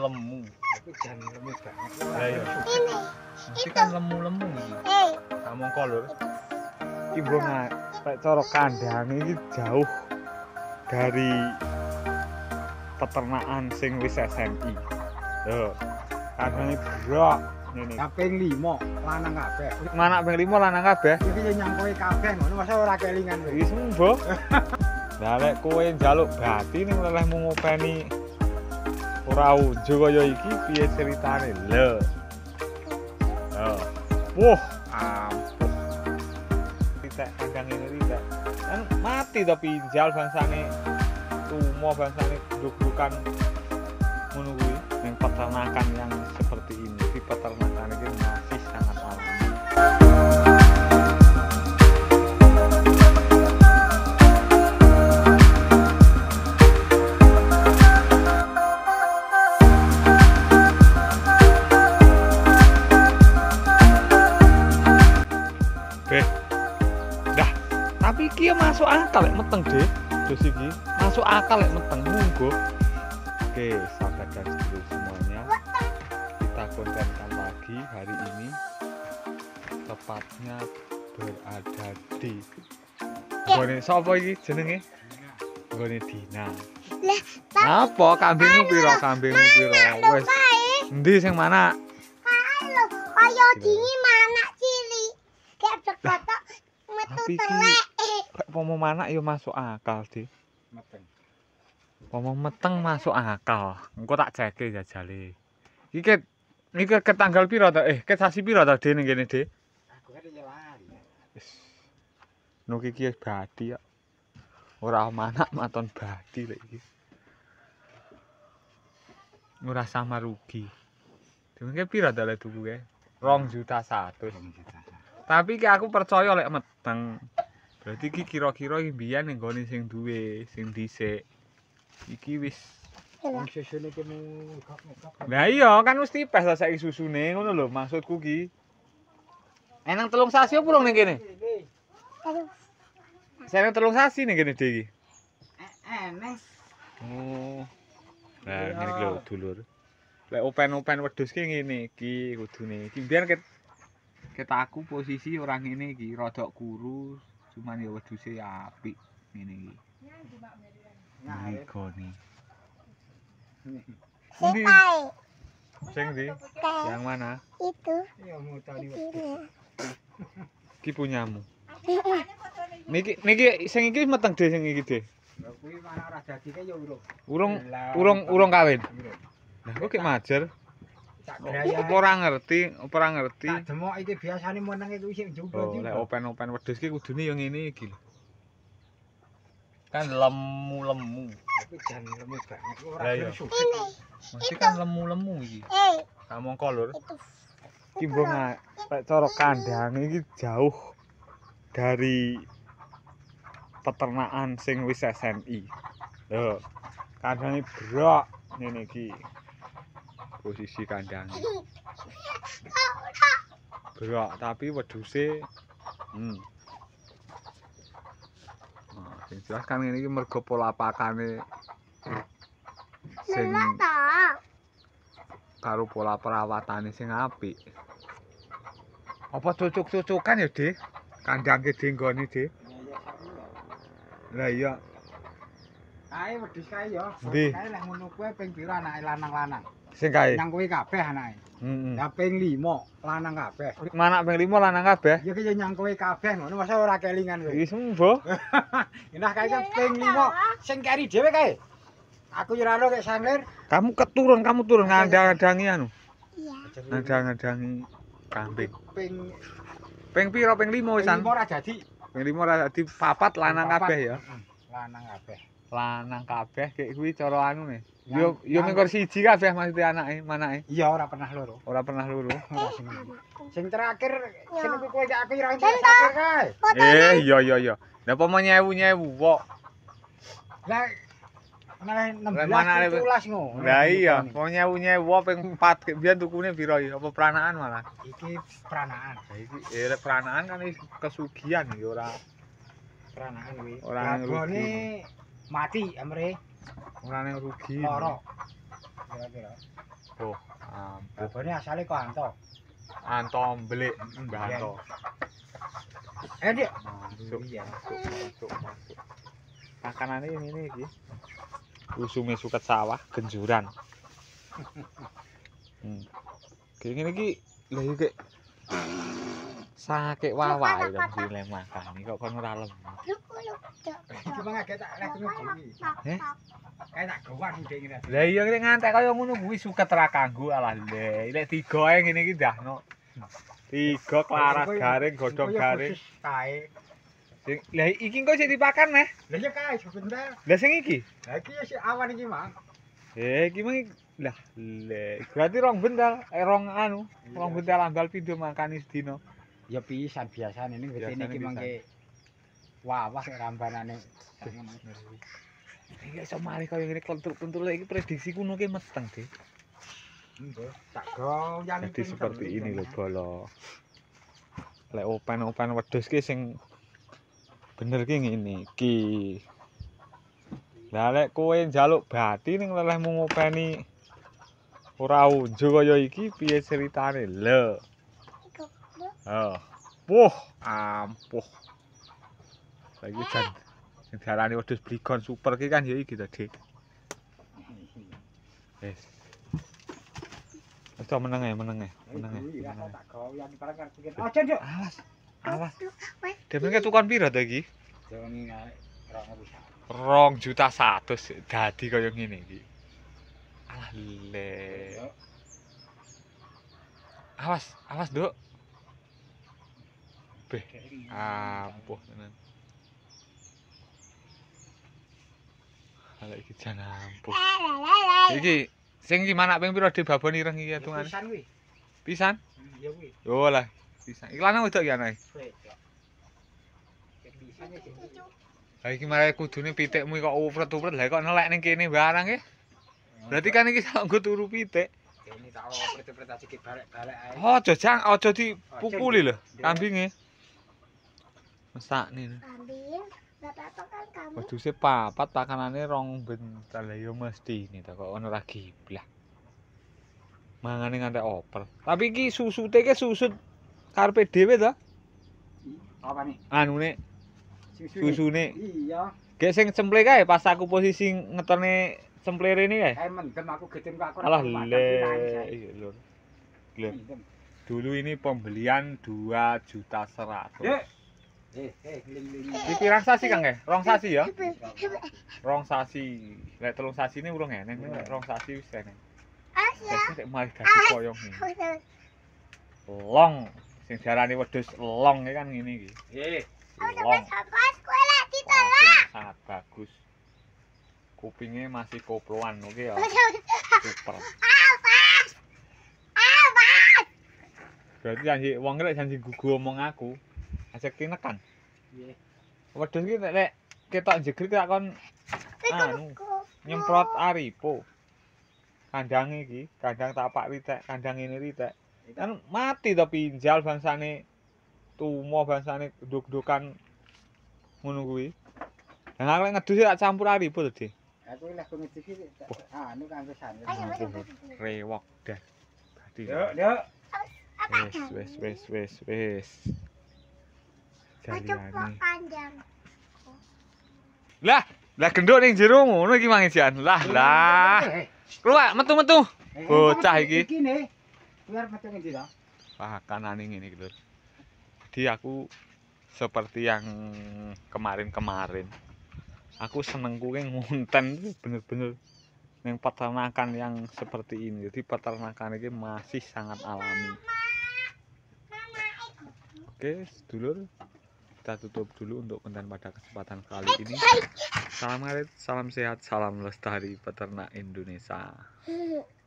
lemu-lemu. Jangan lemu banget. Ini. Itu kan lemu-lemu. Hei. Kamu kok lho. Ki gua nak pek cara kandang ini jauh dari peternakan sing wis SMI. Yo. Kandang iki brok. Ini. Kaping 5 lanang kabeh. Mana kaping 5 lanang kabeh? Iki yo nyangkoi kabeh ngono masa ora kelingan. Iki sembo. Lah lek kowe njaluk berarti ning lelehmu ngopeni orang juga ya iki piye ceritane le oh wah ampun tidak kandang ini tidak kan mati tapi jal bangsane tumo bangsane duduk-dudukan menunggu yang peternakan yang seperti ini di peternakan ini meteng deh terus ini masuk akal yang meteng munggu oke sahabat seluruh semuanya kita kontenkan lagi hari ini tepatnya berada di iya. Gone sopo ini jenenge? Gone Dina. apa kambingmu piro? Kambingmu piro? Wes. Eh? Endi yang mana? Halo, kaya dingin mana cili Kayak begotok metu telek. pomo manak yo masuk akal di meteng pomo meteng masuk akal engko tak jake jajale iki iki ketanggal piro to eh ke sasi piro to de ning kene de aku kan nyelari nuki ki badi kok ora manak maton badi lek iki ora sama rugi Dengke piro to le tuku ke 2 juta 100 tapi ki aku percaya lek meteng berarti iki kira-kira iki mbiyen nggone sing duwe sing dhisik iki wis sesene kene lha iya kan mesti pes ta saiki susune ngono lho maksudku ki enang telung sasi opo rong ning kene Sering telung sasi nih gini deh Eh, eh Oh. Nah, ya. ini kalau dulur. Lek open-open wedus kayak gini, ki kudu nih. Biar kita aku posisi orang ini ki rodok kurus. cuman ya wedhus e apik ngene iki. Nah, iki ni. Sing di? Yang mana? Itu. Iya, mau tali Ki punyamu. Niki niki sing iki meteng dhe sing iki dhe. Lah kuwi ana ora dadi ke ya urung. Urung urung urung kawin. Lah kok gek majer? Oh. Apa ora ngerti, apa ora ngerti. Tak demok iki biasane meneng iki sik oh, jumbo. Lek open-open wedhus iki kudune ya ngene iki Kan lemu-lemu. Tapi jan lemu banget ora bersyukur. Mesti kan lemu-lemu iki. Tak eh. mongko lur. Iki mbung lek cara kandang iki jauh dari peternakan sing wis SMI. Lho, kandhange brok ngene iki. posisi kandang berak tapi wedhuse hmm nah, yang jelas kan ini mergo pola pakane sing karo pola perawatane sing apik apa cocok-cocokan ya deh kandang di deh nggak nih deh lah iya ayo wedhus kae yo kae lek ngono kuwe ping pira anake lanang-lanang sing kae. Nang kabeh anae. Heeh. Mm ping 5 lanang kabeh. Mana ping 5 lanang kabeh. Ya kaya nyang kuwi kabeh ngono masa ora kelingan kowe. Wis mbo. Inah kae kan ping 5 sing keri dhewe kae. Aku yo ora ro kek sangler. Kamu keturun, kamu turun ngandang-ngandangi anu. Iya. Ngandang-ngandangi kambing. Ping Ping piro ping 5 wisan? Ping 5 ora jadi. Ping 5 ora jadi papat lanang kabeh ya. Lanang kabeh. lanang kabeh kek kuwi cara anu ne. Yo yo mung siji kabeh maksude anake manake. Iya ora pernah loro. Ora pernah luru? loro. sing terakhir sing kuwi aku ora terakhir kae. Eh iya iya iya. Lah apa mau nyewu-nyewu kok. Lah malah 16 itu ngono. Lah iya, mau nyewu-nyewu ping 4 kek biyen tukune piro ya apa peranaan malah. Iki peranaan. Lah iki eh peranaan kan kesugihan ya ora peranaan kuwi. Ora ngono. mati amre ora ning rugi loro kira-kira oh ampun bapane asale kok anto anto mblek mbah anto ayo eh, dik masuk masuk masuk masuk makanane ini ini iki usume suket sawah genjuran hmm kene iki lha iki sakit wawah itu mesti yang makan kok kan ralem cuma gak kayak tak lagi tak gawat udah ini lah iya ini ngantai kau yang unuh wih suka terakanggu alah deh ini tiga yang ini kita no tiga kelara garing godong garing sing lah iki kok jadi pakan meh lah ya kai sebentar lah sing iki lah iki ya si awan iki mang eh iki mang lah le berarti rong bendal eh rong anu rong bendal andal pindo makan istino ya pisan biasa ini biasa ini kimi mangke wah wah kayak rambanan ini kayak somari kau yang ini kontrol kontrol lagi prediksi kuno kayak mateng sih tak kau yang jadi seperti ini lo, bolo lek open open wedus ki sing bener ki ngene iki Lah lek kowe njaluk bati ning lelehmu ngopeni ora unjuk kaya iki piye ceritane lho Oh. Wah, ampuh. Lagi kan sing diarani wedhus blikon super iki kan ya iki to, Dik. Wis. Wis meneng ya, meneng ya, meneng ya. Iya, tak gawe yang parang sikit. Ojo, Juk. Ah, awas. Awas. Demenke tukon piro to iki? Rong juta satu dadi kaya ngene iki. Alah le. Awas, awas, Dok. kabeh. Ampuh tenan. Alah iki jan ampuh. Iki sing iki manak ping pira di babon ireng iki atungane? Pisan kuwi. Pisan? Iya kuwi. Yo lah, pisan. Iki lanang wedok iki anae. Lah iki marane kudune pitikmu kok upret-upret lha kok nelek ning kene barang iki. E? Berarti kan iki sak nggo turu pitik. Kene tak upret-upret aja ki barek-barek ae. Aja jang, aja dipukuli lho kambinge. Masak nih. Kambing, enggak papat takanane rong ben taleyo mesti ini tak kok ono lagi blah. Mangane ngantek oper. Tapi iki susute ke susut karpe dhewe toh? Apa nih? Anu nih. Susu ini. Iya. Gak sing cemplir kaya pas aku posisi ngeterne cemplir ini kaya? Eh mendem aku gedem kaku. Alah le. Iya lor. Dulu ini pembelian 2 juta seratus. Pipi rong sasi kang ya? Rong sasi ya? Rong sasi. Lek telung sasi ini urung eneng, rong sasi wis eneng. Asya. Mari dadi koyong. Long. Sing diarani wedhus long ya kan ngene iki. Nggih. Oh, Sangat bagus. Kupingnya masih koploan, oke ya. Super. Berarti janji, wong lek janji gugu omong aku. ajak tinekan. Nggih. Wedhus iki nek ketok jegrik tak kon anu, nyemprot aripo. Kandang iki, kandang tapak ritek, kandang ini ritek. Kan mati to pinjal bangsane tumo bangsane duk-dukan ngono kuwi. Dan aku ngedusi tak campur aripo to, Dik. Aku lek ngedusi iki tak anu kanggo santen. Rewok dah. Dadi. Yuk, yuk. Wes, wes, wes, wes, wes. lah lah gendut yang jeru ngono iki mangi lah lah eh, eh, keluar metu metu bocah iki keluar metu ngendi ta pakan aning ini gendut Jadi aku seperti yang kemarin kemarin aku seneng kuwi ngonten bener-bener yang peternakan yang seperti ini jadi peternakan ini masih sangat alami eh. oke okay, kita tutup dulu untuk konten pada kesempatan kali ini. Salam karet, salam sehat, salam lestari peternak Indonesia. Hmm.